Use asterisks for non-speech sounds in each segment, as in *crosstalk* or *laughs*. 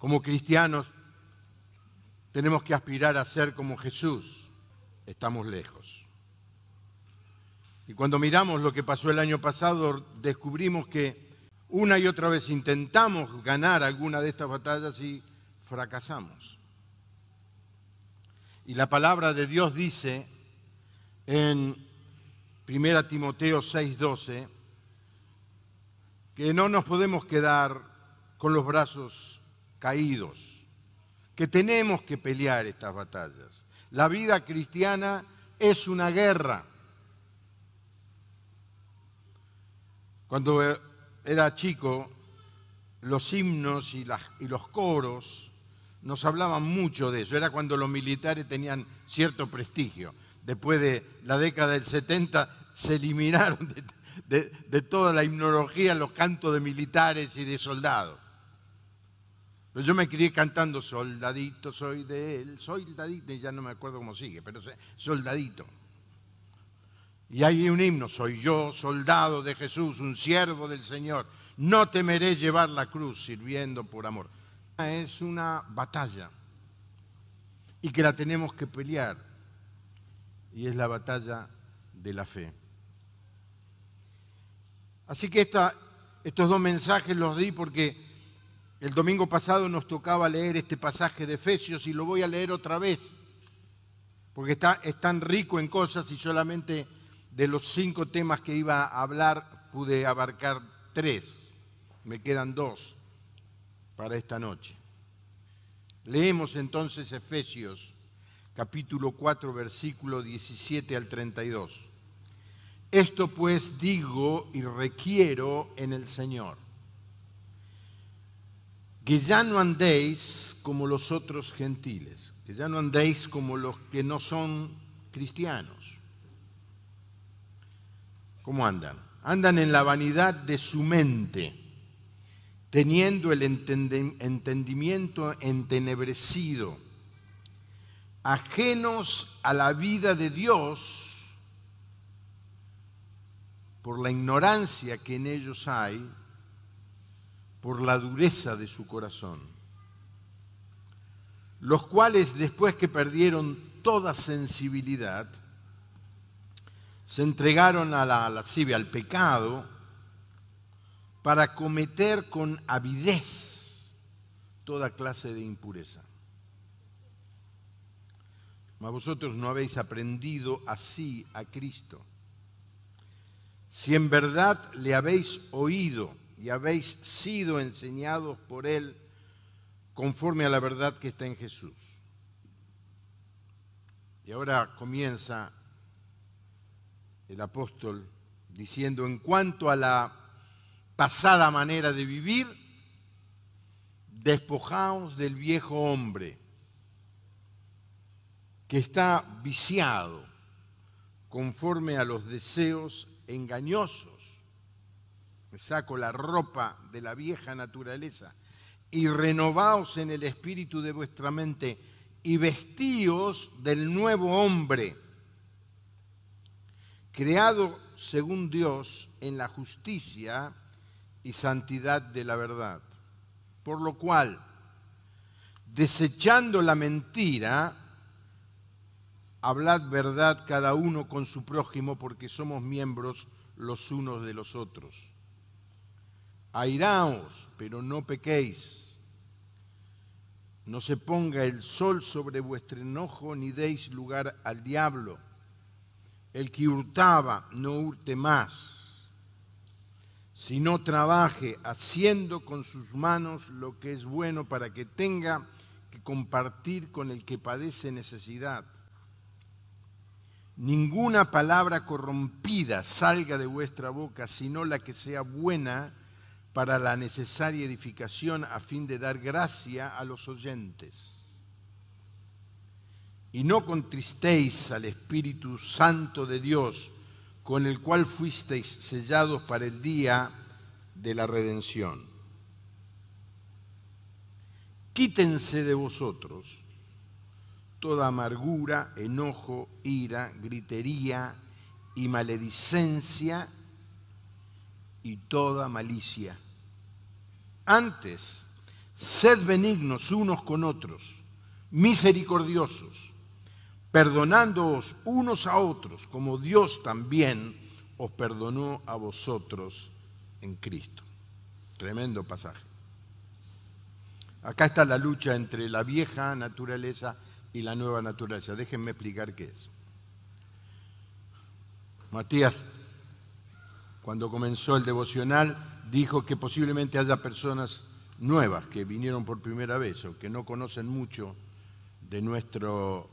Como cristianos tenemos que aspirar a ser como Jesús. Estamos lejos. Y cuando miramos lo que pasó el año pasado, descubrimos que una y otra vez intentamos ganar alguna de estas batallas y fracasamos. Y la palabra de Dios dice en 1 Timoteo 6:12 que no nos podemos quedar con los brazos caídos, que tenemos que pelear estas batallas. La vida cristiana es una guerra. Cuando era chico, los himnos y, los coros nos hablaban mucho de eso. Era cuando los militares tenían cierto prestigio. Después de la década del 70 se eliminaron de, de toda la himnología los cantos de militares y de soldados. Pero pues yo me crié cantando soldadito, soy de él, soldadito, y ya no me acuerdo cómo sigue, pero soldadito. Y hay un himno, soy yo, soldado de Jesús, un siervo del Señor. No temeré llevar la cruz sirviendo por amor. Es una batalla y que la tenemos que pelear. Y es la batalla de la fe. Así que estos dos mensajes los di porque el domingo pasado nos tocaba leer este pasaje de Efesios y lo voy a leer otra vez, porque está, es tan rico en cosas y solamente de los cinco temas que iba a hablar pude abarcar tres. Me quedan dos para esta noche. Leemos entonces Efesios capítulo 4 versículo 17 al 32. Esto pues digo y requiero en el Señor que ya no andéis como los otros gentiles, que ya no andéis como los que no son cristianos. ¿Cómo andan? Andan en la vanidad de su mente, teniendo el entendimiento entenebrecido, ajenos a la vida de Dios por la ignorancia que en ellos hay por la dureza de su corazón, los cuales después que perdieron toda sensibilidad, se entregaron a la lascivia, al pecado, para cometer con avidez toda clase de impureza. Mas vosotros no habéis aprendido así a Cristo. Si en verdad le habéis oído, y habéis sido enseñados por Él conforme a la verdad que está en Jesús. Y ahora comienza el apóstol diciendo, en cuanto a la pasada manera de vivir, despojaos del viejo hombre que está viciado conforme a los deseos engañosos me saco la ropa de la vieja naturaleza y renovaos en el espíritu de vuestra mente y vestíos del nuevo hombre, creado según Dios en la justicia y santidad de la verdad. Por lo cual, desechando la mentira, hablad verdad cada uno con su prójimo porque somos miembros los unos de los otros airaos, pero no pequéis. No se ponga el sol sobre vuestro enojo, ni deis lugar al diablo. El que hurtaba, no hurte más, sino trabaje haciendo con sus manos lo que es bueno para que tenga que compartir con el que padece necesidad. Ninguna palabra corrompida salga de vuestra boca, sino la que sea buena para la necesaria edificación a fin de dar gracia a los oyentes. Y no contristéis al Espíritu Santo de Dios, con el cual fuisteis sellados para el día de la redención. Quítense de vosotros toda amargura, enojo, ira, gritería y maledicencia y toda malicia. Antes, sed benignos unos con otros, misericordiosos, perdonándoos unos a otros, como Dios también os perdonó a vosotros en Cristo. Tremendo pasaje. Acá está la lucha entre la vieja naturaleza y la nueva naturaleza. Déjenme explicar qué es. Matías cuando comenzó el devocional, dijo que posiblemente haya personas nuevas que vinieron por primera vez o que no conocen mucho de nuestro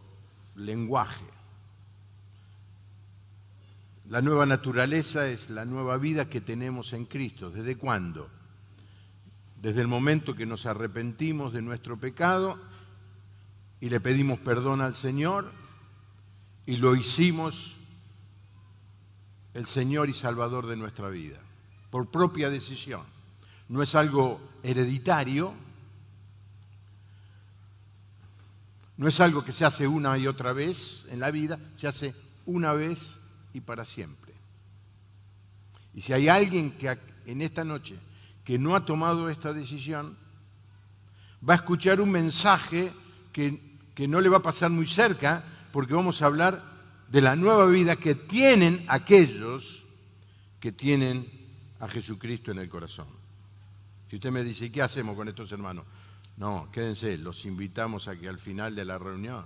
lenguaje. La nueva naturaleza es la nueva vida que tenemos en Cristo. ¿Desde cuándo? Desde el momento que nos arrepentimos de nuestro pecado y le pedimos perdón al Señor y lo hicimos el Señor y Salvador de nuestra vida, por propia decisión. No es algo hereditario, no es algo que se hace una y otra vez en la vida, se hace una vez y para siempre. Y si hay alguien que en esta noche que no ha tomado esta decisión, va a escuchar un mensaje que, que no le va a pasar muy cerca, porque vamos a hablar de la nueva vida que tienen aquellos que tienen a Jesucristo en el corazón. Si usted me dice, qué hacemos con estos hermanos? No, quédense, los invitamos a que al final de la reunión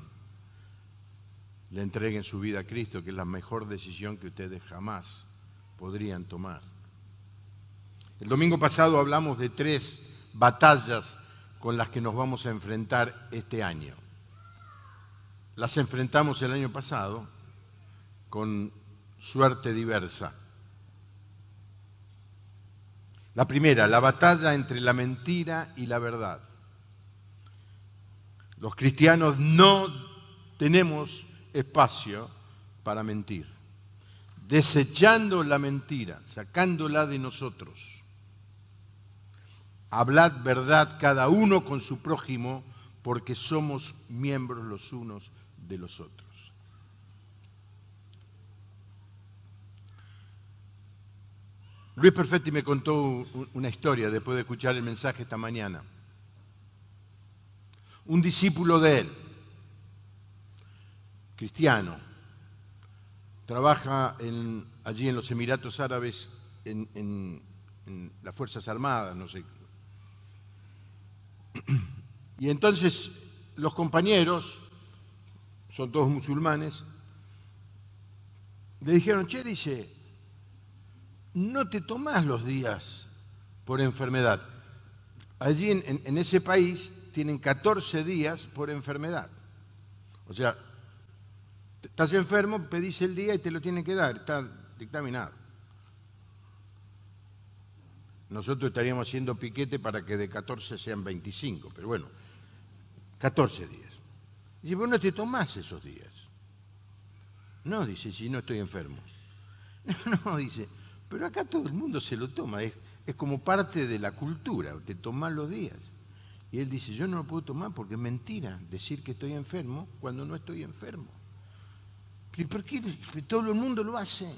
le entreguen su vida a Cristo, que es la mejor decisión que ustedes jamás podrían tomar. El domingo pasado hablamos de tres batallas con las que nos vamos a enfrentar este año. Las enfrentamos el año pasado con suerte diversa. La primera, la batalla entre la mentira y la verdad. Los cristianos no tenemos espacio para mentir, desechando la mentira, sacándola de nosotros. Hablad verdad cada uno con su prójimo, porque somos miembros los unos de los otros. Luis Perfetti me contó una historia después de escuchar el mensaje esta mañana. Un discípulo de él, cristiano, trabaja allí en los Emiratos Árabes en, en las Fuerzas Armadas, no sé. Y entonces los compañeros, son todos musulmanes, le dijeron, che, dice, no te tomás los días por enfermedad. Allí en, ese país tienen 14 días por enfermedad. O sea, estás enfermo, pedís el día y te lo tienen que dar, está dictaminado. Nosotros estaríamos haciendo piquete para que de 14 sean 25, pero bueno, 14 días. Dice, vos no te tomás esos días. No, dice, si no estoy enfermo. No, *laughs* no, dice, pero acá todo el mundo se lo toma, es, como parte de la cultura, te tomás los días. Y él dice, yo no lo puedo tomar porque es mentira decir que estoy enfermo cuando no estoy enfermo. ¿Y por qué? Todo el mundo lo hace.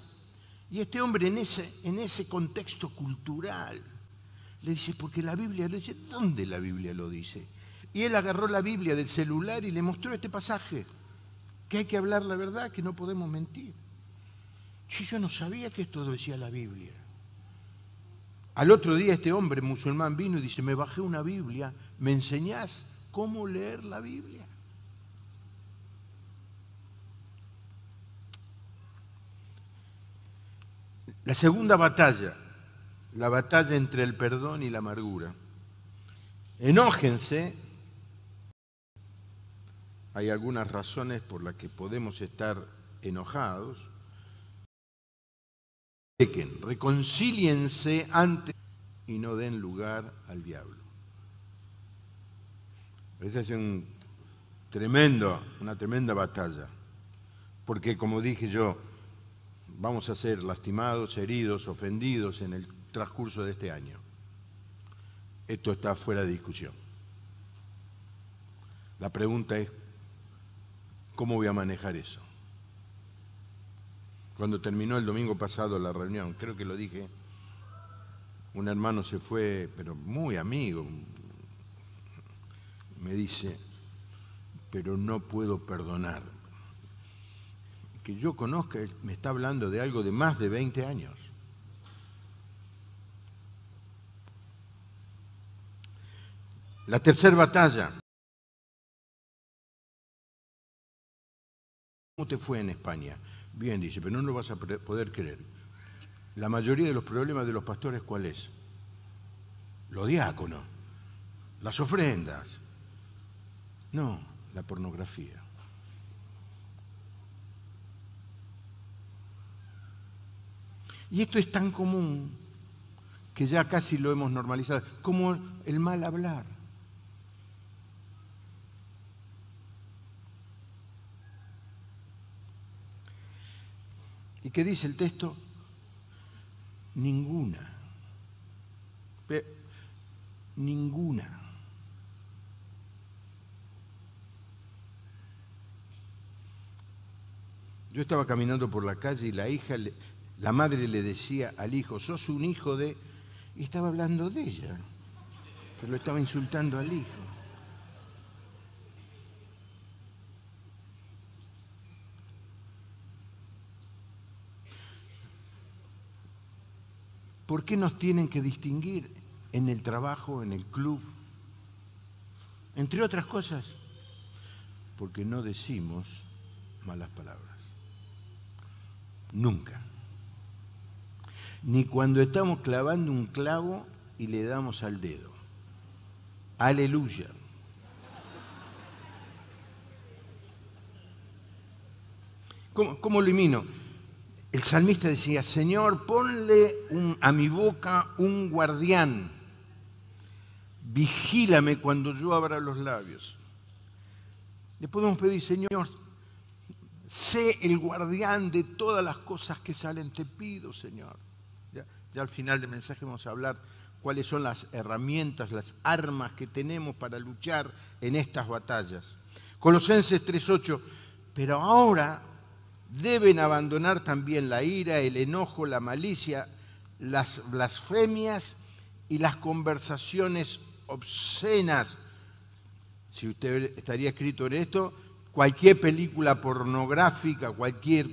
Y este hombre en ese, en ese contexto cultural le dice, porque la Biblia lo dice, ¿dónde la Biblia lo dice? Y él agarró la Biblia del celular y le mostró este pasaje, que hay que hablar la verdad, que no podemos mentir. Si yo no sabía que esto decía la Biblia. Al otro día este hombre musulmán vino y dice, me bajé una Biblia, ¿me enseñás cómo leer la Biblia? La segunda batalla, la batalla entre el perdón y la amargura. Enójense. Hay algunas razones por las que podemos estar enojados reconcíliense antes y no den lugar al diablo. Esa es un tremendo, una tremenda batalla, porque como dije yo, vamos a ser lastimados, heridos, ofendidos en el transcurso de este año. Esto está fuera de discusión. La pregunta es, ¿cómo voy a manejar eso? cuando terminó el domingo pasado la reunión, creo que lo dije, un hermano se fue, pero muy amigo, me dice, pero no puedo perdonar. Que yo conozca, me está hablando de algo de más de 20 años. La tercera batalla. ¿Cómo te fue en España? Bien, dice, pero no lo vas a poder creer. La mayoría de los problemas de los pastores, ¿cuál es? Los diáconos, las ofrendas. No, la pornografía. Y esto es tan común que ya casi lo hemos normalizado, como el mal hablar. ¿Y qué dice el texto? Ninguna. ninguna. Yo estaba caminando por la calle y la hija, la madre le decía al hijo, sos un hijo de... Y estaba hablando de ella, pero estaba insultando al hijo. ¿Por qué nos tienen que distinguir en el trabajo, en el club? Entre otras cosas, porque no decimos malas palabras. Nunca. Ni cuando estamos clavando un clavo y le damos al dedo. Aleluya. ¿Cómo, cómo el salmista decía, Señor, ponle a mi boca un guardián, vigílame cuando yo abra los labios. Le podemos pedir, Señor, sé el guardián de todas las cosas que salen, te pido, Señor. Ya, ya, al final del mensaje vamos a hablar cuáles son las herramientas, las armas que tenemos para luchar en estas batallas. Colosenses 3.8, pero ahora deben abandonar también la ira, el enojo, la malicia, las blasfemias y las conversaciones obscenas. Si usted estaría escrito en esto, cualquier película pornográfica, cualquier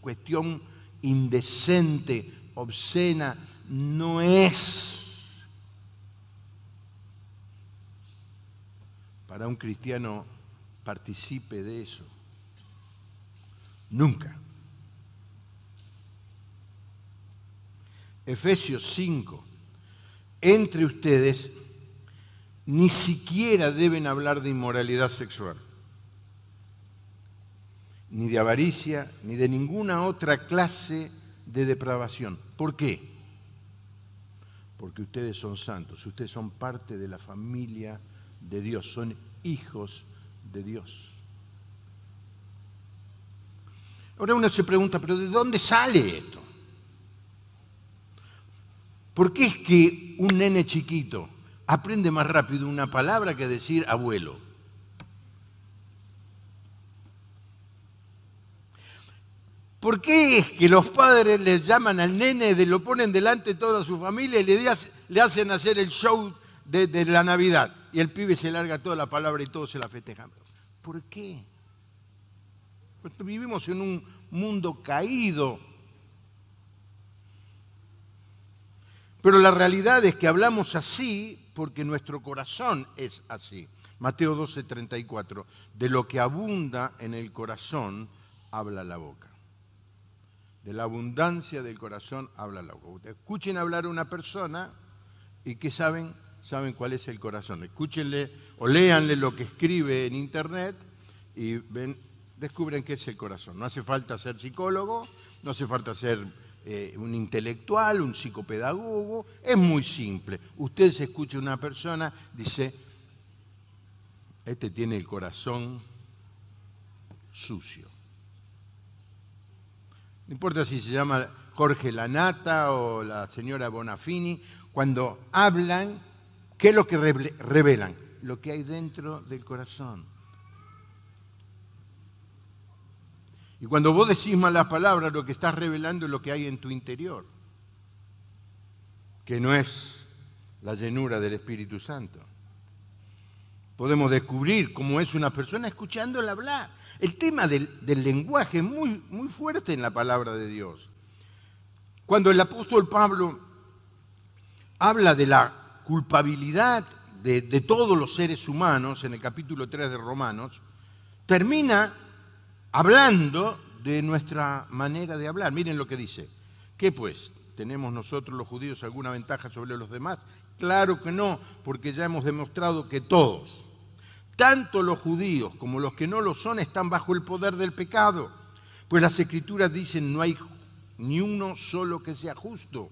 cuestión indecente, obscena, no es para un cristiano participe de eso. Nunca. Efesios 5. Entre ustedes ni siquiera deben hablar de inmoralidad sexual, ni de avaricia, ni de ninguna otra clase de depravación. ¿Por qué? Porque ustedes son santos, ustedes son parte de la familia de Dios, son hijos de Dios. Ahora uno se pregunta, pero ¿de dónde sale esto? ¿Por qué es que un nene chiquito aprende más rápido una palabra que decir abuelo? ¿Por qué es que los padres le llaman al nene, lo ponen delante toda su familia y le, hacen hacer el show de, la Navidad? Y el pibe se larga toda la palabra y todos se la festejan. ¿Por qué? Pues vivimos en un mundo caído. Pero la realidad es que hablamos así porque nuestro corazón es así. Mateo 12, 34. De lo que abunda en el corazón, habla la boca. De la abundancia del corazón, habla la boca. Escuchen hablar a una persona y que saben, saben cuál es el corazón. Escúchenle o léanle lo que escribe en internet y ven descubren qué es el corazón. No hace falta ser psicólogo, no hace falta ser eh, un intelectual, un psicopedagogo, es muy simple. Usted se escucha a una persona, dice, este tiene el corazón sucio. No importa si se llama Jorge Lanata o la señora Bonafini, cuando hablan, ¿qué es lo que revelan? Lo que hay dentro del corazón. Y cuando vos decís malas palabras, lo que estás revelando es lo que hay en tu interior, que no es la llenura del Espíritu Santo. Podemos descubrir cómo es una persona escuchándola hablar. El tema del, lenguaje es muy, muy fuerte en la palabra de Dios. Cuando el apóstol Pablo habla de la culpabilidad de, de, todos los seres humanos en el capítulo 3 de Romanos, termina hablando de nuestra manera de hablar. Miren lo que dice. ¿Qué pues? ¿Tenemos nosotros los judíos alguna ventaja sobre los demás? Claro que no, porque ya hemos demostrado que todos, tanto los judíos como los que no lo son, están bajo el poder del pecado. Pues las escrituras dicen, no hay ni uno solo que sea justo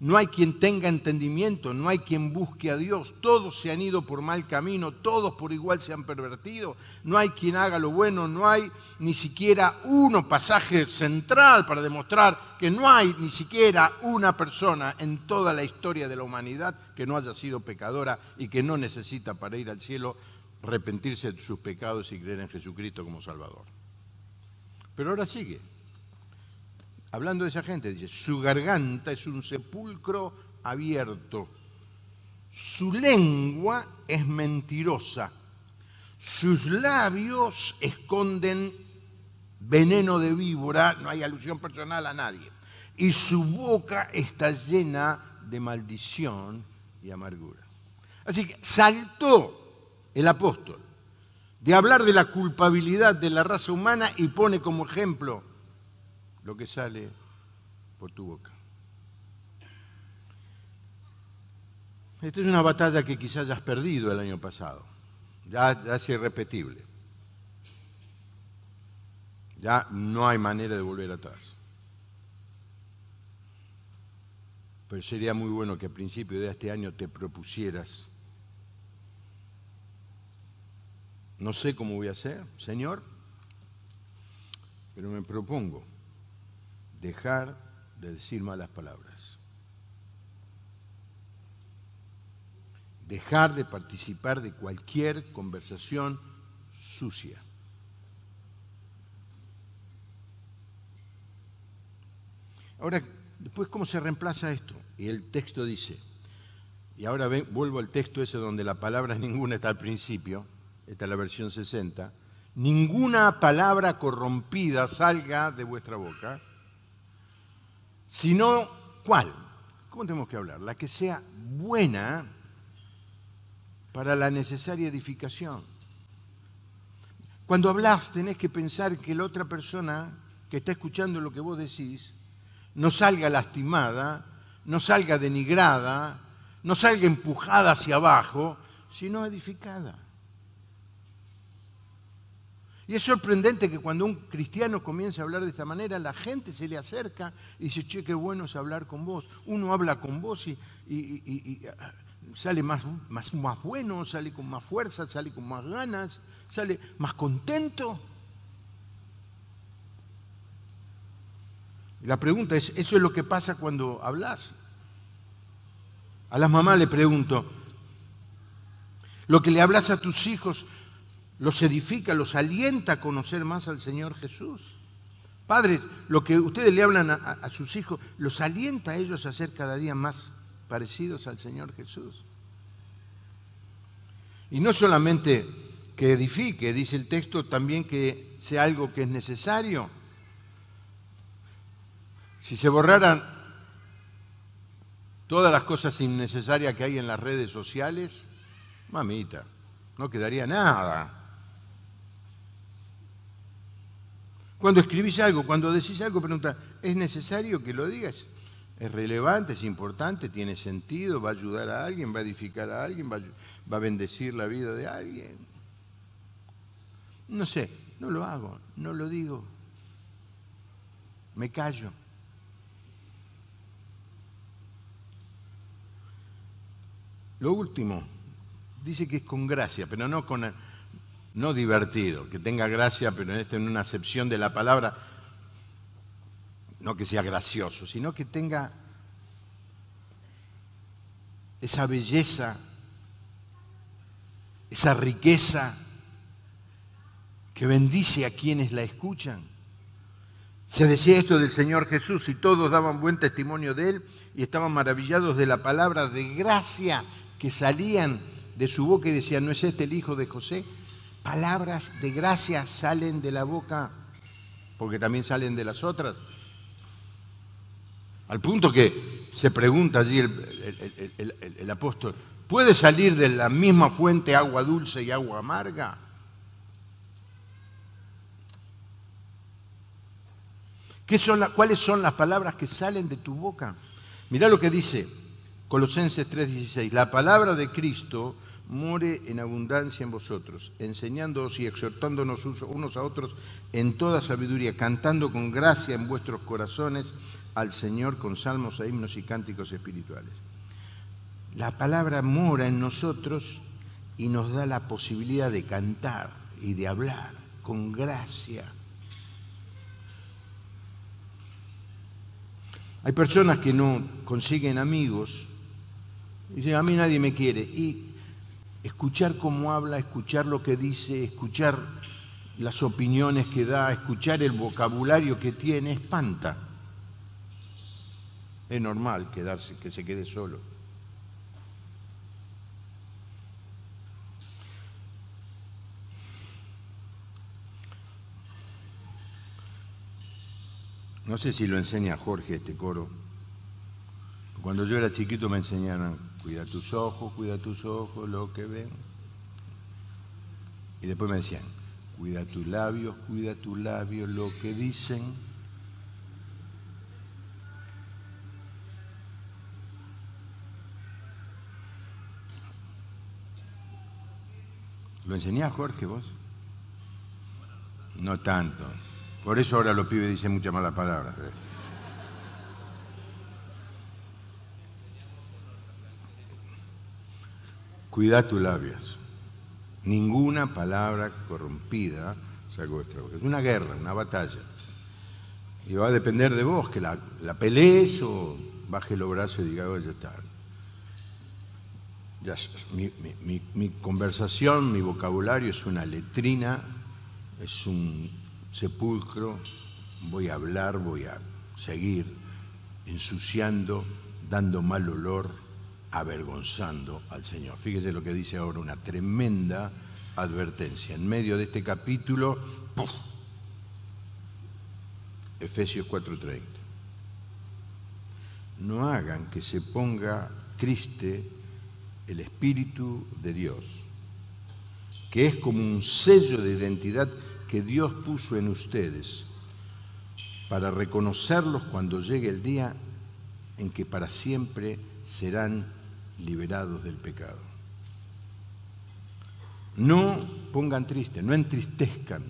no hay quien tenga entendimiento, no hay quien busque a Dios. Todos se han ido por mal camino, todos por igual se han pervertido. No hay quien haga lo bueno, no hay ni siquiera uno pasaje central para demostrar que no hay ni siquiera una persona en toda la historia de la humanidad que no haya sido pecadora y que no necesita para ir al cielo arrepentirse de sus pecados y creer en Jesucristo como Salvador. Pero ahora sigue hablando de esa gente, dice, su garganta es un sepulcro abierto, su lengua es mentirosa, sus labios esconden veneno de víbora, no hay alusión personal a nadie, y su boca está llena de maldición y amargura. Así que saltó el apóstol de hablar de la culpabilidad de la raza humana y pone como ejemplo lo que sale por tu boca. Esta es una batalla que quizás hayas perdido el año pasado. Ya, es irrepetible. Ya no hay manera de volver atrás. Pero sería muy bueno que a principio de este año te propusieras, no sé cómo voy a hacer, Señor, pero me propongo dejar de decir malas palabras, dejar de participar de cualquier conversación sucia. Ahora, después, ¿cómo se reemplaza esto? Y el texto dice, y ahora vuelvo al texto ese donde la palabra *laughs* ninguna está al principio, esta es la versión 60, ninguna palabra corrompida salga de vuestra boca, sino cuál. ¿Cómo tenemos que hablar? La que sea buena para la necesaria edificación. Cuando hablas tenés que pensar que la otra persona que está escuchando lo que vos decís no salga lastimada, no salga denigrada, no salga empujada hacia abajo, sino edificada. Y es sorprendente que cuando un cristiano comienza a hablar de esta manera, la gente se le acerca y dice, che, qué bueno es hablar con vos. Uno habla con vos y, ah, sale más, más, más bueno, sale con más fuerza, sale con más ganas, sale más contento. La pregunta es, ¿eso es lo que pasa cuando hablas? A las mamás le pregunto, ¿lo que le hablas a tus hijos los edifica, los alienta a conocer más al Señor Jesús. Padres, lo que ustedes le hablan a, sus hijos, los alienta a ellos a ser cada día más parecidos al Señor Jesús. Y no solamente que edifique, dice el texto también que sea algo que es necesario. Si se borraran todas las cosas innecesarias que hay en las redes sociales, mamita, no quedaría nada. Cuando escribís algo, cuando decís algo, pregunta, ¿es necesario que lo digas? Es relevante, es importante, tiene sentido, va a ayudar a alguien, va a edificar a alguien, va a, bendecir la vida de alguien. No sé, no lo hago, no lo digo. Me callo. Lo último, dice que es con gracia, pero no con no divertido, que tenga gracia, pero en este, en una acepción de la palabra, no que sea gracioso, sino que tenga esa belleza, esa riqueza que bendice a quienes la escuchan. Se decía esto del Señor Jesús y todos daban buen testimonio de él y estaban maravillados de la palabra de gracia que salían de su boca y decían, ¿no es este el hijo de José? palabras de gracia salen de la boca, porque también salen de las otras. Al punto que se pregunta allí el, apóstol, ¿puede salir de la misma fuente agua dulce y agua amarga? ¿Qué son ¿Cuáles son las palabras que salen de tu boca? Mirá lo que dice Colosenses 3:16. La palabra de Cristo more en abundancia en vosotros, enseñándoos y exhortándonos unos a otros en toda sabiduría, cantando con gracia en vuestros corazones al Señor con salmos e himnos y cánticos espirituales. La palabra mora en nosotros y nos da la posibilidad de cantar y de hablar con gracia. Hay personas que no consiguen amigos, y dicen, a mí nadie me quiere. Y escuchar cómo habla, escuchar lo que dice, escuchar las opiniones que da, escuchar el vocabulario que tiene, espanta. Es normal quedarse, que se quede solo. No sé si lo enseña Jorge este coro. Cuando yo era chiquito me enseñaron cuida tus ojos, cuida tus ojos, lo que ven. Y después me decían, cuida tus labios, cuida tus labios, lo que dicen. ¿Lo enseñás, Jorge, vos? No tanto. Por eso ahora los pibes dicen muchas malas palabras. cuida tus labios. Ninguna palabra corrompida salga de vuestra boca. Es una guerra, una batalla. Y va a depender de vos, que la, pelees o baje los brazos y diga, ya está. mi, conversación, mi vocabulario es una letrina, es un sepulcro. Voy a hablar, voy a seguir ensuciando, dando mal olor avergonzando al Señor. Fíjese lo que dice ahora una tremenda advertencia. En medio de este capítulo, Efesios 4:30. No hagan que se ponga triste el Espíritu de Dios, que es como un sello de identidad que Dios puso en ustedes para reconocerlos cuando llegue el día en que para siempre serán liberados del pecado. No pongan triste, no entristezcan.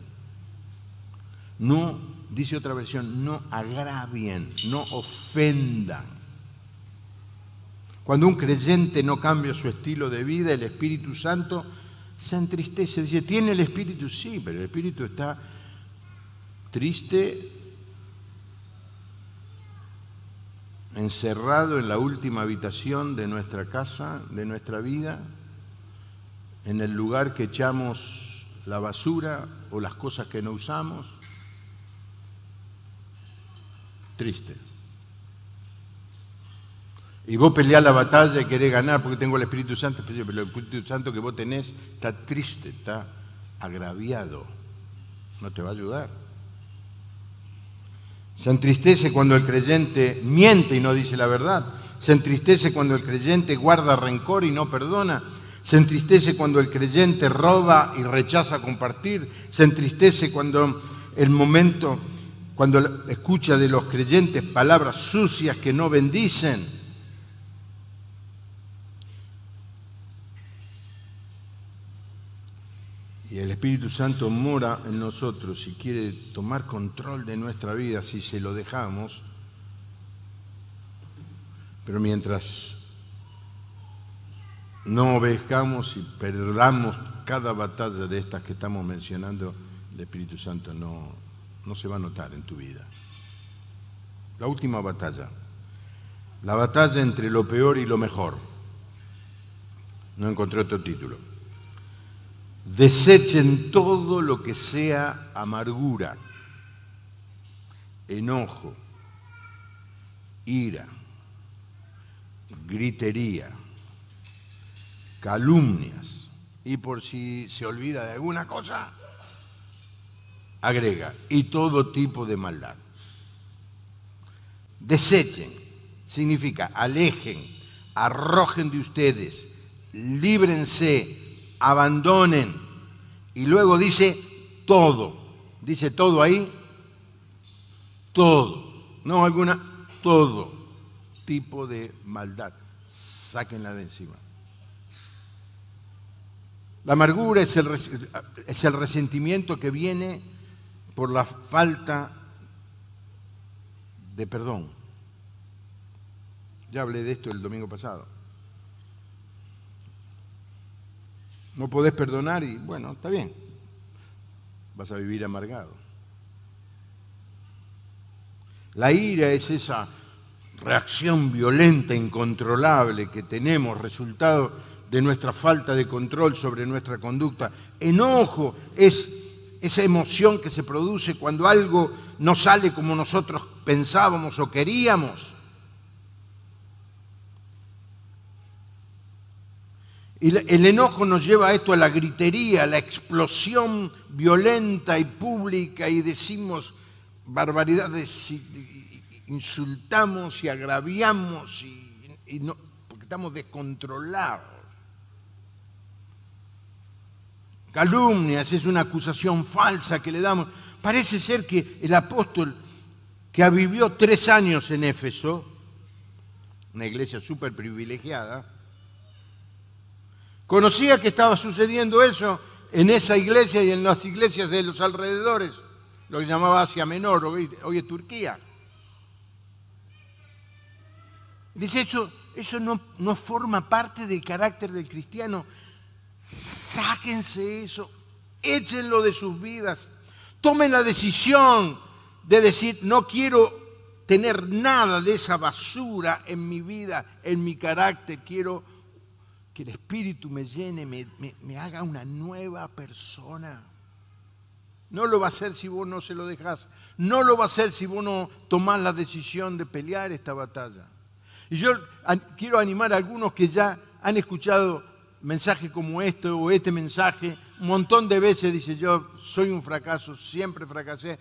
No, dice otra versión, no agravien, no ofendan. Cuando un creyente no cambia su estilo de vida, el Espíritu Santo se entristece. Dice, ¿tiene el Espíritu? Sí, pero el Espíritu está triste encerrado en la última habitación de nuestra casa, de nuestra vida, en el lugar que echamos la basura o las cosas que no usamos. Triste. Y vos peleás la batalla y querés ganar porque tengo el Espíritu Santo, pero el Espíritu Santo que vos tenés está triste, está agraviado. No te va a ayudar. Se entristece cuando el creyente miente y no dice la verdad. Se entristece cuando el creyente guarda rencor y no perdona. Se entristece cuando el creyente roba y rechaza compartir. Se entristece cuando el momento, cuando escucha de los creyentes palabras sucias que no bendicen. el Espíritu Santo mora en nosotros y quiere tomar control de nuestra vida si se lo dejamos, pero mientras no obedezcamos y perdamos cada batalla de estas que estamos mencionando, el Espíritu Santo no, no se va a notar en tu vida. La última batalla, la batalla entre lo peor y lo mejor. No encontré otro título. Desechen todo lo que sea amargura, enojo, ira, gritería, calumnias. Y por si se olvida de alguna cosa, agrega, y todo tipo de maldad. Desechen significa alejen, arrojen de ustedes, líbrense abandonen. Y luego dice todo. Dice todo ahí. Todo. No alguna, todo tipo de maldad. Sáquenla de encima. La amargura es el, es el resentimiento que viene por la falta de perdón. Ya hablé de esto el domingo pasado. No podés perdonar y bueno, está bien. Vas a vivir amargado. La ira es esa reacción violenta, incontrolable que tenemos, resultado de nuestra falta de control sobre nuestra conducta. Enojo es esa emoción que se produce cuando algo no sale como nosotros pensábamos o queríamos. El, el enojo nos lleva a esto, a la gritería, a la explosión violenta y pública y decimos barbaridades, insultamos y agraviamos y, porque estamos descontrolados. calumnias, es una acusación falsa que le damos. Parece ser que el apóstol que vivió tres años en Éfeso, una iglesia súper privilegiada, Conocía que estaba sucediendo eso en esa iglesia y en las iglesias de los alrededores, lo que llamaba Asia Menor, hoy, es Turquía. Dice eso, eso no, no forma parte del carácter del cristiano. Sáquense eso, échenlo de sus vidas, tomen la decisión de decir, no quiero tener nada de esa basura en mi vida, en mi carácter, quiero que el Espíritu me llene, me, haga una nueva persona. No lo va a hacer si vos no se lo dejás. No lo va a hacer si vos no tomás la decisión de pelear esta batalla. Y yo quiero animar a algunos que ya han escuchado mensajes como este o este mensaje un montón de veces dice, yo soy un fracaso, siempre fracasé,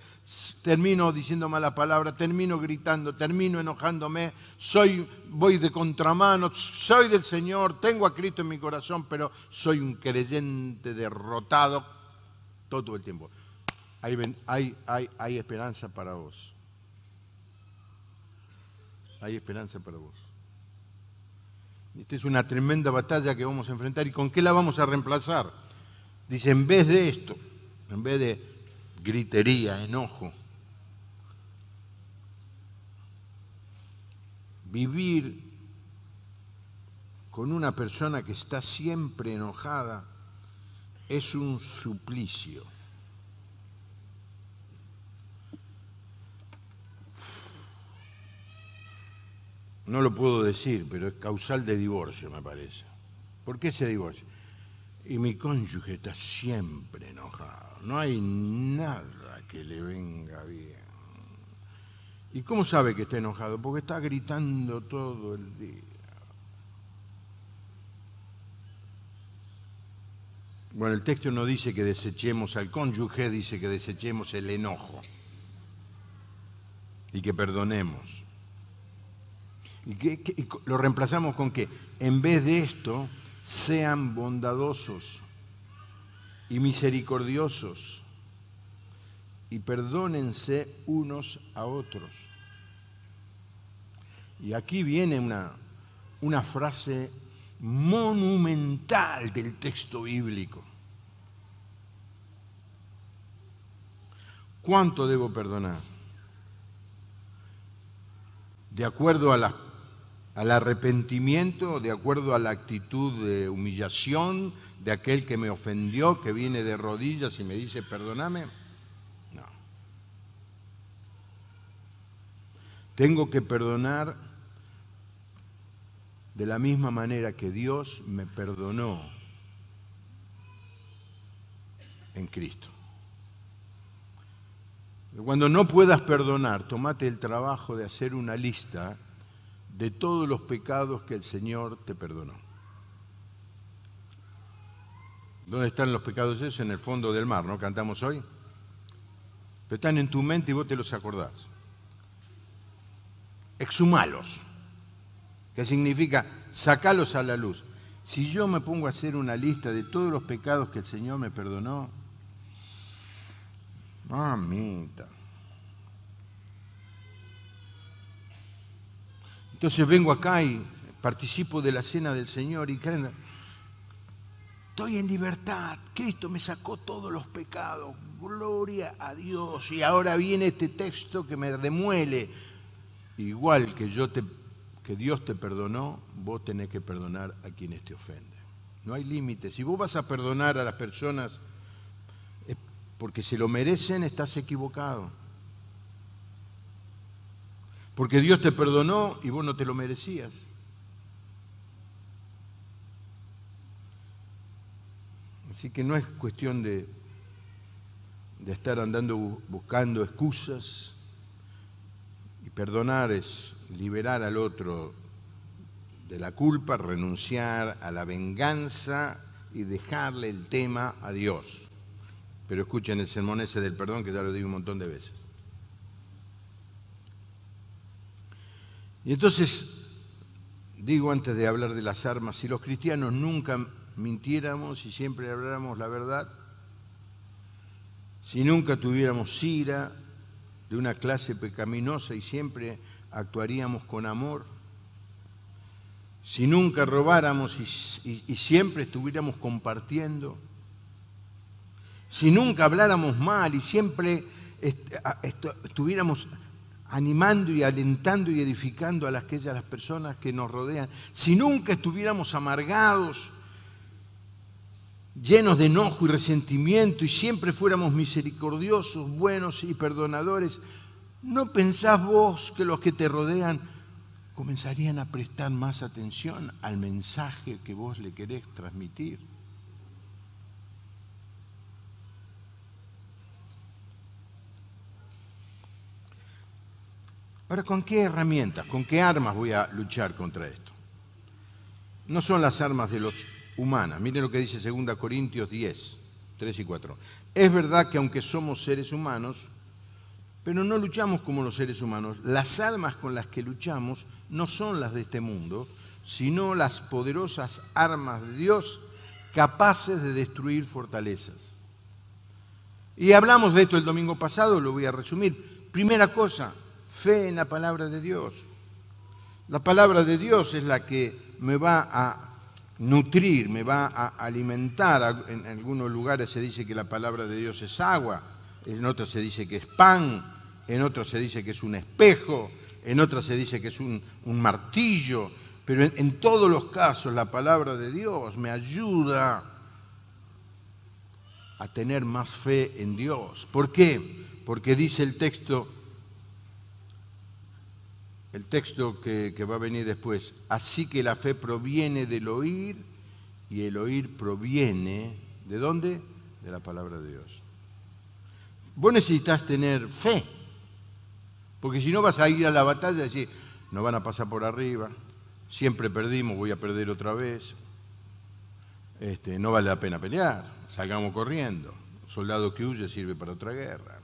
termino diciendo malas palabras, termino gritando, termino enojándome, soy, voy de contramano, soy del Señor, tengo a Cristo en mi corazón, pero soy un creyente derrotado todo el tiempo. hay, hay esperanza para vos. Hay esperanza para vos. Esta es una tremenda batalla que vamos a enfrentar y con qué la vamos a reemplazar. Dice, en vez de esto, en vez de gritería, enojo, vivir con una persona que está siempre enojada es un suplicio. No lo puedo decir, pero es causal de divorcio, me parece. ¿Por qué se divorcia? y mi cónyuge está siempre enojado. No hay nada que le venga bien. ¿Y cómo sabe que está enojado? Porque está gritando todo el día. Bueno, el texto no dice que desechemos al cónyuge, dice que desechemos el enojo y que perdonemos. ¿Y lo reemplazamos con qué? en vez de esto sean bondadosos y misericordiosos y perdónense unos a otros. Y aquí viene una, una frase monumental del texto bíblico. ¿Cuánto debo perdonar? De acuerdo a las al arrepentimiento de acuerdo a la actitud de humillación de aquel que me ofendió, que viene de rodillas y me dice, perdóname. No. Tengo que perdonar de la misma manera que Dios me perdonó en Cristo. Cuando no puedas perdonar, tomate el trabajo de hacer una lista de todos los pecados que el Señor te perdonó. ¿Dónde están los pecados esos? En el fondo del mar, ¿no? Cantamos hoy. Pero están en tu mente y vos te los acordás. Exhumalos, que significa sacalos a la luz. Si yo me pongo a hacer una lista de todos los pecados que el Señor me perdonó, mamita, Entonces vengo acá y participo de la cena del Señor y creen, estoy en libertad, Cristo me sacó todos los pecados, gloria a Dios. Y ahora viene este texto que me demuele. Igual que, yo te, que Dios te perdonó, vos tenés que perdonar a quienes te ofenden. No hay límites. Si vos vas a perdonar a las personas porque se lo merecen, estás equivocado. Porque Dios te perdonó y vos no te lo merecías. Así que no es cuestión de, de estar andando buscando excusas. Y perdonar es liberar al otro de la culpa, renunciar a la venganza y dejarle el tema a Dios. Pero escuchen el sermón ese del perdón que ya lo digo un montón de veces. Y entonces, digo antes de hablar de las armas, si los cristianos nunca mintiéramos y siempre habláramos la verdad, si nunca tuviéramos ira de una clase pecaminosa y siempre actuaríamos con amor, si nunca robáramos y, siempre estuviéramos compartiendo, si nunca habláramos mal y siempre estuviéramos animando y alentando y edificando a aquellas las personas que nos rodean. Si nunca estuviéramos amargados, llenos de enojo y resentimiento y siempre fuéramos misericordiosos, buenos y perdonadores, ¿no pensás vos que los que te rodean comenzarían a prestar más atención al mensaje que vos le querés transmitir? Ahora, ¿con qué herramientas, con qué armas voy a luchar contra esto? No son las armas de los humanos. Miren lo que dice 2 Corintios 10, 3 y 4. Es verdad que aunque somos seres humanos, pero no luchamos como los seres humanos. Las armas con las que luchamos no son las de este mundo, sino las poderosas armas de Dios capaces de destruir fortalezas. Y hablamos de esto el domingo pasado, lo voy a resumir. Primera cosa, fe en la palabra de Dios. La palabra de Dios es la que me va a nutrir, me va a alimentar. En algunos lugares se dice que la palabra de Dios es agua, en otros se dice que es pan, en otros se dice que es un espejo, en otros se dice que es un, martillo, pero en todos los casos la palabra de Dios me ayuda a tener más fe en Dios. ¿Por qué? Porque dice el texto, el texto que, va a venir después. Así que la fe proviene del oír y el oír proviene de dónde? De la palabra de Dios. Vos necesitas tener fe, porque si no vas a ir a la batalla y decir, no van a pasar por arriba, siempre perdimos, voy a perder otra vez, este, no vale la pena pelear, salgamos corriendo, soldado que huye sirve para otra guerra.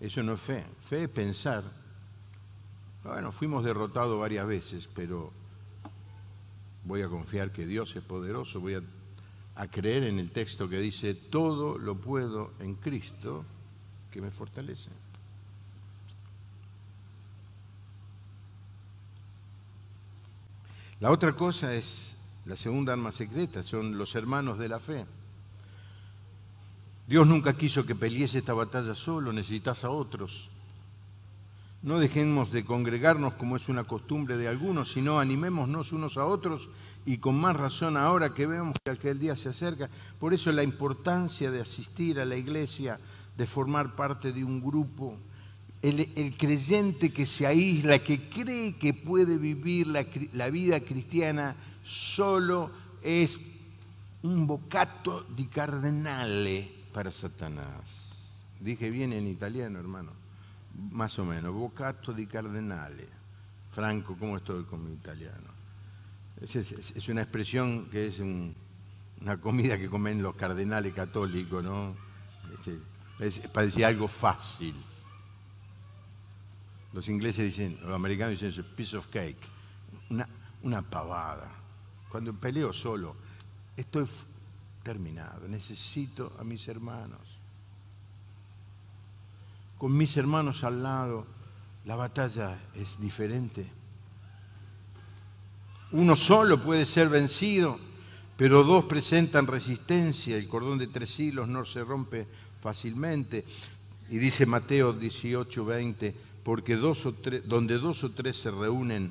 Eso no es fe, fe es pensar bueno, fuimos derrotados varias veces, pero voy a confiar que Dios es poderoso, voy a, creer en el texto que dice, todo lo puedo en Cristo que me fortalece. La otra cosa es, la segunda arma secreta, son los hermanos de la fe. Dios nunca quiso que pelees esta batalla solo, necesitas a otros. No dejemos de congregarnos como es una costumbre de algunos, sino animémonos unos a otros y con más razón ahora que vemos que aquel día se acerca. Por eso la importancia de asistir a la iglesia, de formar parte de un grupo. El, creyente que se aísla, que cree que puede vivir la, la vida cristiana solo es un bocato di cardenale para Satanás. Dije bien en italiano, hermano más o menos, Bocato di Cardenale. Franco, ¿cómo estoy con mi italiano? Es, una expresión que es una comida que comen los cardenales católicos, ¿no? parecía algo fácil. Los ingleses dicen, los americanos dicen, piece of cake, una, una pavada. Cuando peleo solo, estoy terminado, necesito a mis hermanos con mis hermanos al lado, la batalla es diferente. Uno solo puede ser vencido, pero dos presentan resistencia. El cordón de tres hilos no se rompe fácilmente. Y dice Mateo 18:20 porque dos o tres, donde dos o tres se reúnen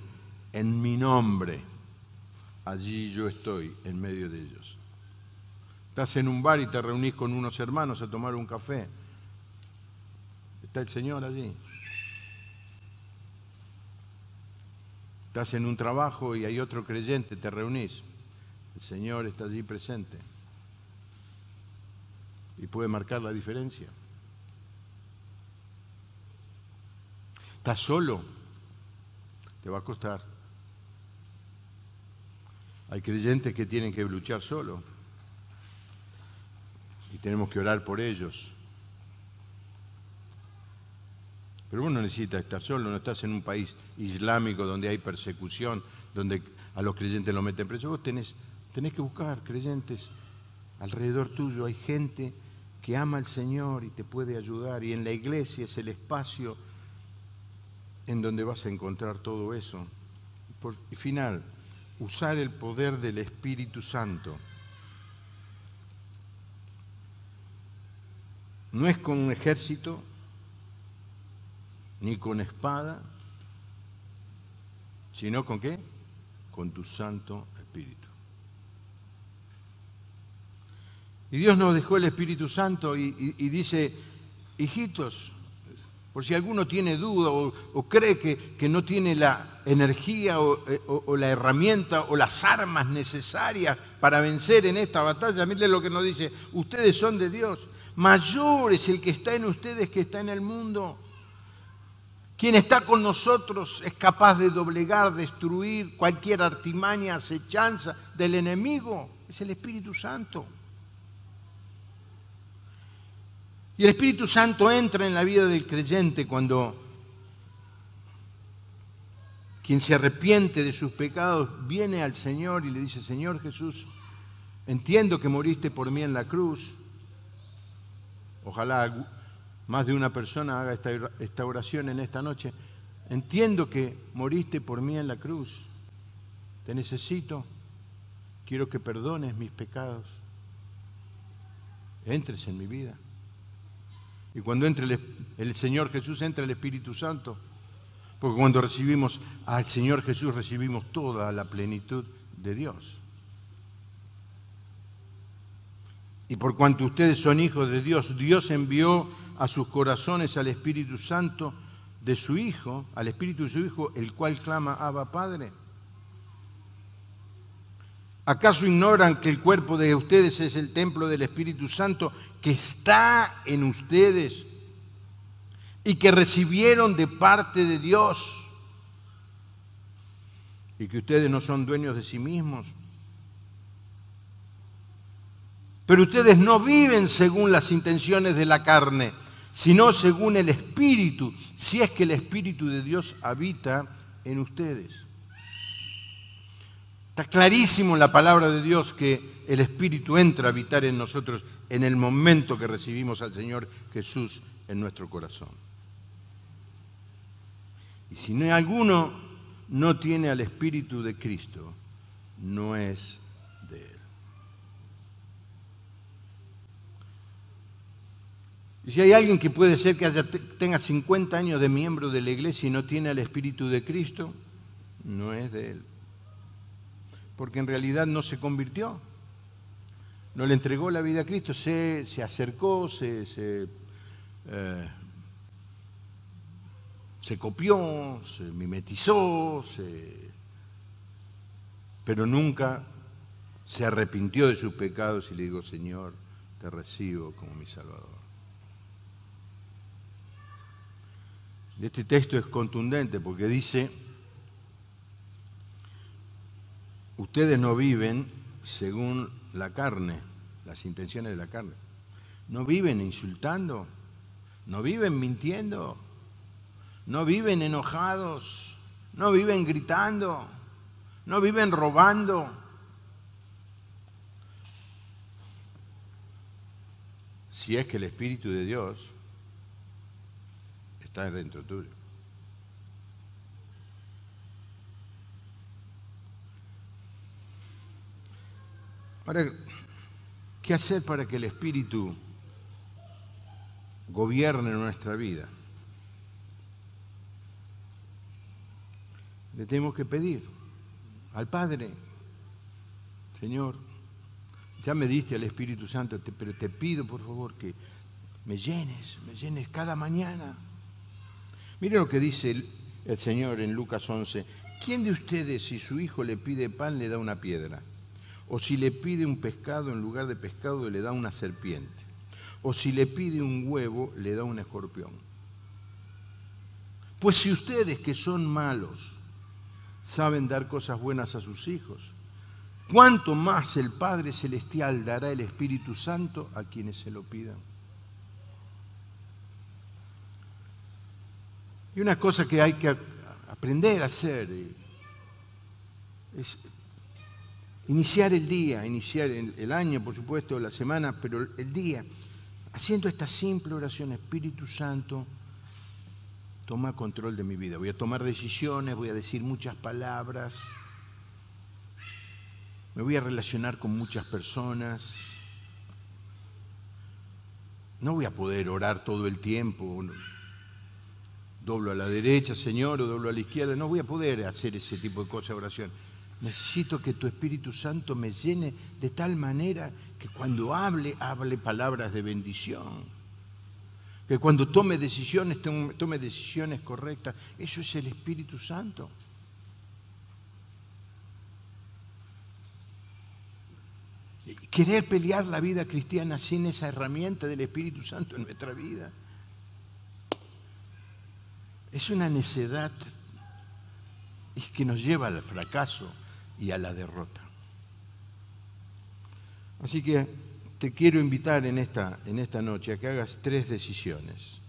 en mi nombre, allí yo estoy en medio de ellos. Estás en un bar y te reunís con unos hermanos a tomar un café Está el Señor allí. Estás en un trabajo y hay otro creyente, te reunís. El Señor está allí presente. Y puede marcar la diferencia. Estás solo. Te va a costar. Hay creyentes que tienen que luchar solo. Y tenemos que orar por ellos. Pero no necesitas estar solo, no estás en un país islámico donde hay persecución, donde a los creyentes lo meten preso Vos tenés, tenés que buscar creyentes alrededor tuyo, hay gente que ama al Señor y te puede ayudar. Y en la iglesia es el espacio en donde vas a encontrar todo eso. y final, usar el poder del Espíritu Santo. No es con un ejército, ni con espada, sino con qué? Con tu Santo Espíritu. Y Dios nos dejó el Espíritu Santo y, dice, hijitos, por si alguno tiene duda o, cree que, que, no tiene la energía eh, o, la herramienta o las armas necesarias para vencer en esta batalla, mire lo que nos dice, ustedes son de Dios, mayor es el que está en ustedes que está en el mundo. Quien está con nosotros es capaz de doblegar, destruir cualquier artimaña, acechanza del enemigo. Es el Espíritu Santo. Y el Espíritu Santo entra en la vida del creyente cuando quien se arrepiente de sus pecados viene al Señor y le dice, Señor Jesús, entiendo que moriste por mí en la cruz. Ojalá más de una persona haga esta, oración en esta noche. Entiendo que moriste por mí en la cruz. Te necesito. Quiero que perdones mis pecados. Entres en mi vida. Y cuando entre el, el, Señor Jesús, entra el Espíritu Santo. Porque cuando recibimos al Señor Jesús, recibimos toda la plenitud de Dios. Y por cuanto ustedes son hijos de Dios, Dios envió a sus corazones al Espíritu Santo de su Hijo, al Espíritu de su Hijo, el cual clama Abba Padre? ¿Acaso ignoran que el cuerpo de ustedes es el templo del Espíritu Santo que está en ustedes y que recibieron de parte de Dios? Y que ustedes no son dueños de sí mismos. Pero ustedes no viven según las intenciones de la carne, sino según el Espíritu, si es que el Espíritu de Dios habita en ustedes. Está clarísimo en la palabra de Dios que el Espíritu entra a habitar en nosotros en el momento que recibimos al Señor Jesús en nuestro corazón. Y si no, alguno no tiene al Espíritu de Cristo, no es Si hay alguien que puede ser que haya, tenga 50 años de miembro de la iglesia y no tiene el Espíritu de Cristo, no es de él. Porque en realidad no se convirtió, no le entregó la vida a Cristo, se, acercó, eh, se, copió, se mimetizó, pero nunca se arrepintió de sus pecados y le dijo, Señor, te recibo como mi Salvador. Este texto es contundente porque dice, ustedes no viven según la carne, las intenciones de la carne. No viven insultando, no viven mintiendo, no viven enojados, no viven gritando, no viven robando. Si es que el Espíritu de Dios está dentro tuyo. Ahora, ¿qué hacer para que el Espíritu gobierne nuestra vida? Le tenemos que pedir al Padre, Señor, ya me diste al Espíritu Santo, pero te pido por favor que me llenes, me llenes cada mañana Mire lo que dice el, el Señor en Lucas 11. ¿Quién de ustedes, si su hijo le pide pan, le da una piedra? O si le pide un pescado, en lugar de pescado, le da una serpiente. O si le pide un huevo, le da un escorpión. Pues si ustedes que son malos saben dar cosas buenas a sus hijos, ¿cuánto más el Padre Celestial dará el Espíritu Santo a quienes se lo pidan? Y una cosa que hay que aprender a hacer eh, es iniciar el día, iniciar el, año, por supuesto, la semana, pero el día, haciendo esta simple oración, Espíritu Santo, toma control de mi vida. Voy a tomar decisiones, voy a decir muchas palabras, me voy a relacionar con muchas personas. No voy a poder orar todo el tiempo, doblo a la derecha, Señor, o doblo a la izquierda. No voy a poder hacer ese tipo de cosas, oración. Necesito que tu Espíritu Santo me llene de tal manera que cuando hable, hable palabras de bendición. Que cuando tome decisiones, tome decisiones correctas. Eso es el Espíritu Santo. Querer pelear la vida cristiana sin esa herramienta del Espíritu Santo en nuestra vida es una necedad que nos lleva al fracaso y a la derrota. Así que te quiero invitar en esta, en esta noche a que hagas tres decisiones.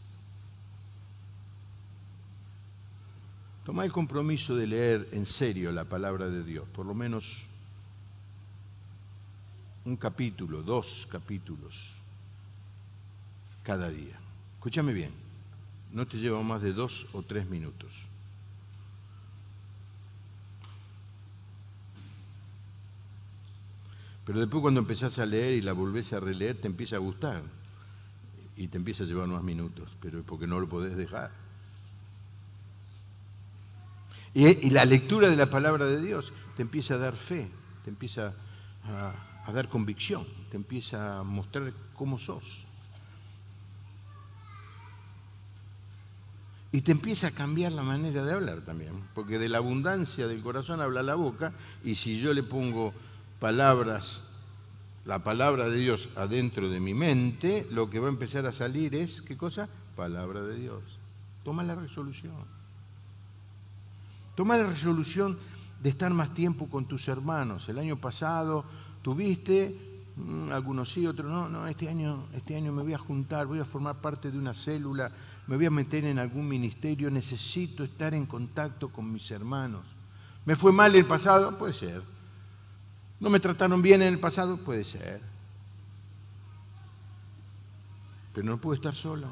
Toma el compromiso de leer en serio la palabra de Dios, por lo menos un capítulo, dos capítulos cada día. Escúchame bien no te lleva más de dos o tres minutos. Pero después cuando empezás a leer y la volvés a releer, te empieza a gustar y te empieza a llevar más minutos, pero es porque no lo podés dejar. Y, la lectura de la palabra de Dios te empieza a dar fe, te empieza a dar convicción, te empieza a mostrar cómo sos. Y te empieza a cambiar la manera de hablar también, porque de la abundancia del corazón habla la boca, y si yo le pongo palabras, la palabra de Dios adentro de mi mente, lo que va a empezar a salir es, ¿qué cosa? Palabra de Dios. Toma la resolución. Toma la resolución de estar más tiempo con tus hermanos. El año pasado tuviste, mm, algunos sí, otros no, no, este año, este año me voy a juntar, voy a formar parte de una célula me voy a meter en algún ministerio, necesito estar en contacto con mis hermanos. ¿Me fue mal el pasado? Puede ser. ¿No me trataron bien en el pasado? Puede ser. Pero no puedo estar sola.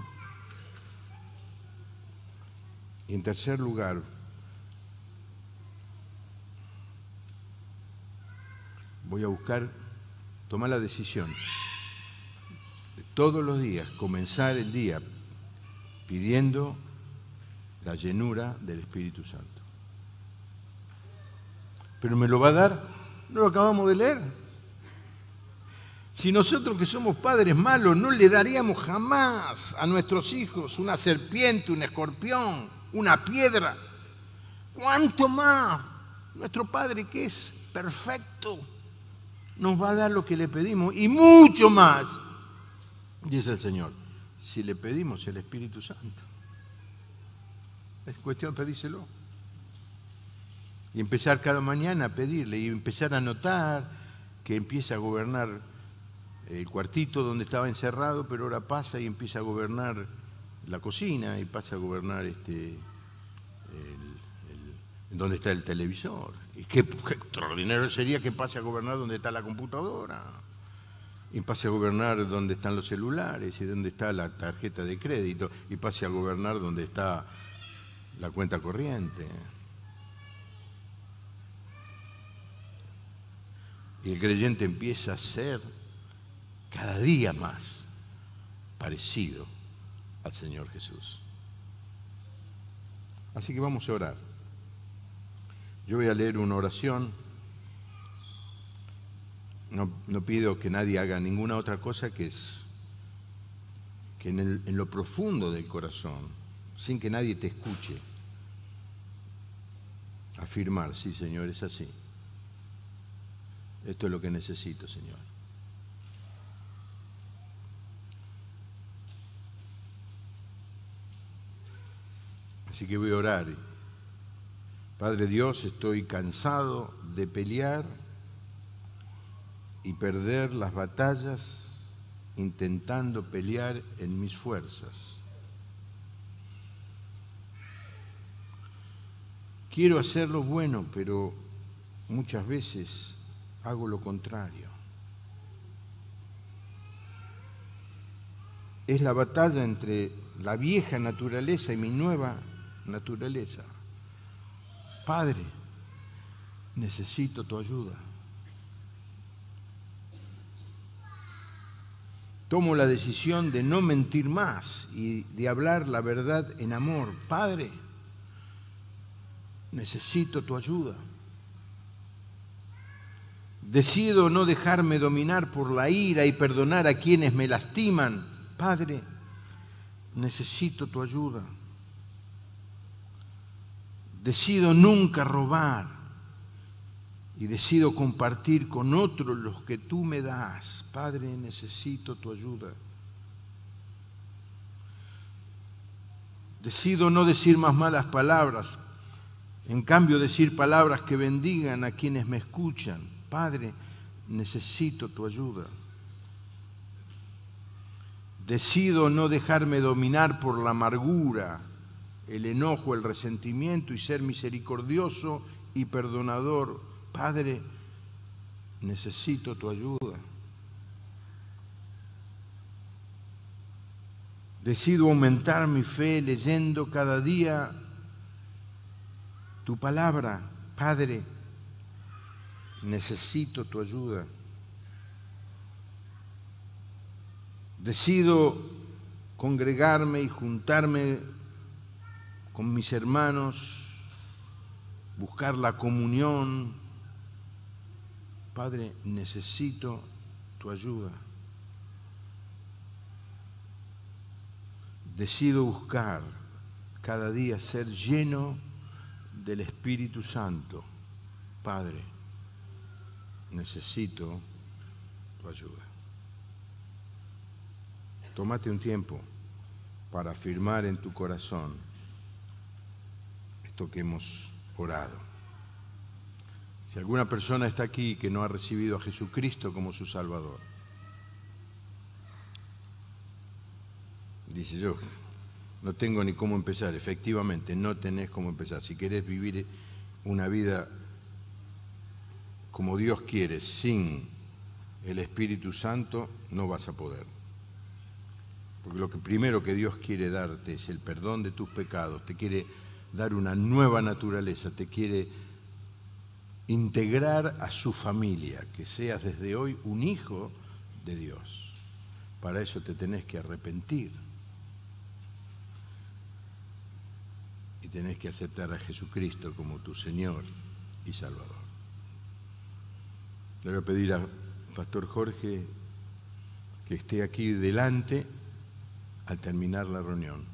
Y en tercer lugar, voy a buscar tomar la decisión todos los días, comenzar el día pidiendo la llenura del Espíritu Santo. Pero me lo va a dar, no lo acabamos de leer. Si nosotros que somos padres malos no le daríamos jamás a nuestros hijos una serpiente, un escorpión, una piedra, ¿cuánto más nuestro Padre que es perfecto nos va a dar lo que le pedimos y mucho más, dice el Señor si le pedimos el Espíritu Santo. Es cuestión de pedírselo. Y empezar cada mañana a pedirle y empezar a notar que empieza a gobernar el cuartito donde estaba encerrado, pero ahora pasa y empieza a gobernar la cocina y pasa a gobernar este, donde está el televisor. Y qué extraordinario sería que pase a gobernar donde está la computadora y pase a gobernar donde están los celulares y donde está la tarjeta de crédito y pase a gobernar donde está la cuenta corriente. Y el creyente empieza a ser cada día más parecido al Señor Jesús. Así que vamos a orar. Yo voy a leer una oración no, pido que nadie haga ninguna otra cosa que es que en, en lo profundo del corazón, sin que nadie te escuche, afirmar, sí Señor, es así. Esto es lo que necesito, Señor. Así que voy a orar. Padre Dios, estoy cansado de pelear y perder las batallas intentando pelear en mis fuerzas. Quiero hacer lo bueno, pero muchas veces hago lo contrario. Es la batalla entre la vieja naturaleza y mi nueva naturaleza. Padre, necesito tu ayuda. tomo la decisión de no mentir más y de hablar la verdad en amor. Padre, necesito tu ayuda. Decido no dejarme dominar por la ira y perdonar a quienes me lastiman. Padre, necesito tu ayuda. Decido nunca robar y decido compartir con otros los que tú me das. Padre, necesito tu ayuda. Decido no decir más malas palabras, en cambio decir palabras que bendigan a quienes me escuchan. Padre, necesito tu ayuda. Decido no dejarme dominar por la amargura, el enojo, el resentimiento y ser misericordioso y perdonador Padre, necesito tu ayuda. Decido aumentar mi fe leyendo cada día tu palabra. Padre, necesito tu ayuda. Decido congregarme y juntarme con mis hermanos, buscar la comunión, Padre, necesito tu ayuda. Decido buscar cada día ser lleno del Espíritu Santo. Padre, necesito tu ayuda. Tómate un tiempo para afirmar en tu corazón esto que hemos orado. Si alguna persona está aquí que no ha recibido a Jesucristo como su Salvador, dice yo, no tengo ni cómo empezar, efectivamente, no tenés cómo empezar. Si querés vivir una vida como Dios quiere, sin el Espíritu Santo, no vas a poder. Porque lo primero que Dios quiere darte es el perdón de tus pecados, te quiere dar una nueva naturaleza, te quiere integrar a su familia, que seas desde hoy un hijo de Dios. Para eso te tenés que arrepentir y tenés que aceptar a Jesucristo como tu Señor y Salvador. Le voy a pedir a Pastor Jorge que esté aquí delante al terminar la reunión.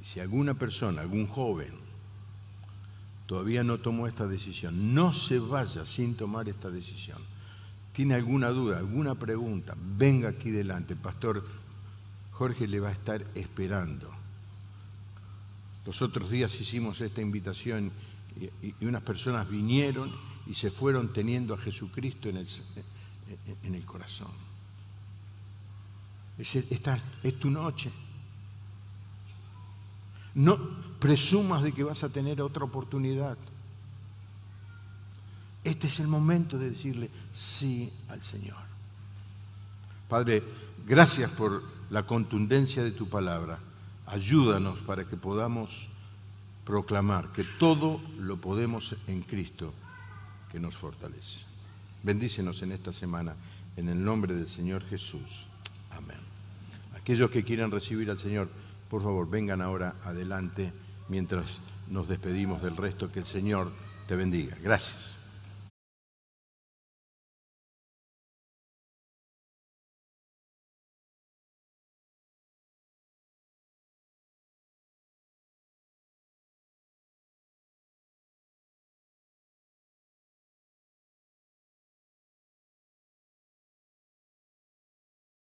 Y si alguna persona, algún joven, todavía no tomó esta decisión, no se vaya sin tomar esta decisión. Tiene alguna duda, alguna pregunta, venga aquí delante. Pastor Jorge le va a estar esperando. Los otros días hicimos esta invitación y, unas personas vinieron y se fueron teniendo a Jesucristo en el, en el corazón. es tu noche. No, presumas de que vas a tener otra oportunidad. Este es el momento de decirle sí al Señor. Padre, gracias por la contundencia de tu palabra. Ayúdanos para que podamos proclamar que todo lo podemos en Cristo que nos fortalece. Bendícenos en esta semana, en el nombre del Señor Jesús. Amén. Aquellos que quieran recibir al Señor, por favor, vengan ahora adelante mientras nos despedimos del resto, que el Señor te bendiga. Gracias.